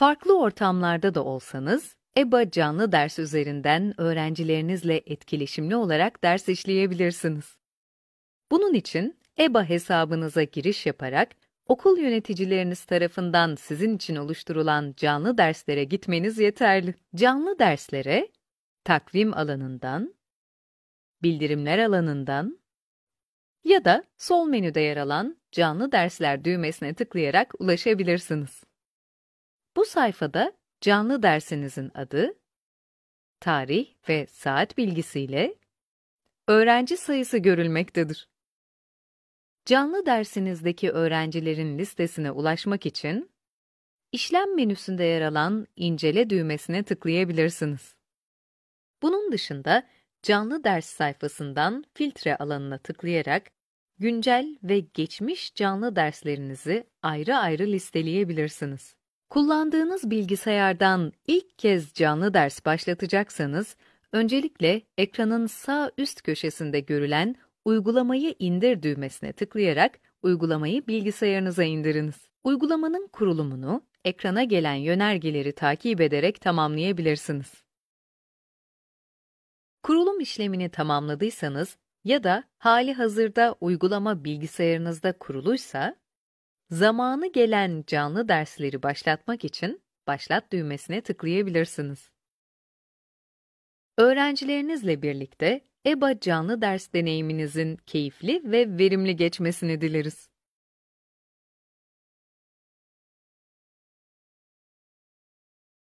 Farklı ortamlarda da olsanız, EBA canlı ders üzerinden öğrencilerinizle etkileşimli olarak ders işleyebilirsiniz. Bunun için EBA hesabınıza giriş yaparak okul yöneticileriniz tarafından sizin için oluşturulan canlı derslere gitmeniz yeterli. Canlı derslere takvim alanından, bildirimler alanından ya da sol menüde yer alan canlı dersler düğmesine tıklayarak ulaşabilirsiniz. Bu sayfada canlı dersinizin adı, tarih ve saat bilgisiyle öğrenci sayısı görülmektedir. Canlı dersinizdeki öğrencilerin listesine ulaşmak için işlem menüsünde yer alan incele düğmesine tıklayabilirsiniz. Bunun dışında canlı ders sayfasından filtre alanına tıklayarak güncel ve geçmiş canlı derslerinizi ayrı ayrı listeleyebilirsiniz. Kullandığınız bilgisayardan ilk kez canlı ders başlatacaksanız, öncelikle ekranın sağ üst köşesinde görülen uygulamayı indir düğmesine tıklayarak uygulamayı bilgisayarınıza indiriniz. Uygulamanın kurulumunu ekrana gelen yönergeleri takip ederek tamamlayabilirsiniz. Kurulum işlemini tamamladıysanız ya da hali hazırda uygulama bilgisayarınızda kuruluysa, Zamanı gelen canlı dersleri başlatmak için başlat düğmesine tıklayabilirsiniz. Öğrencilerinizle birlikte EBA canlı ders deneyiminizin keyifli ve verimli geçmesini dileriz.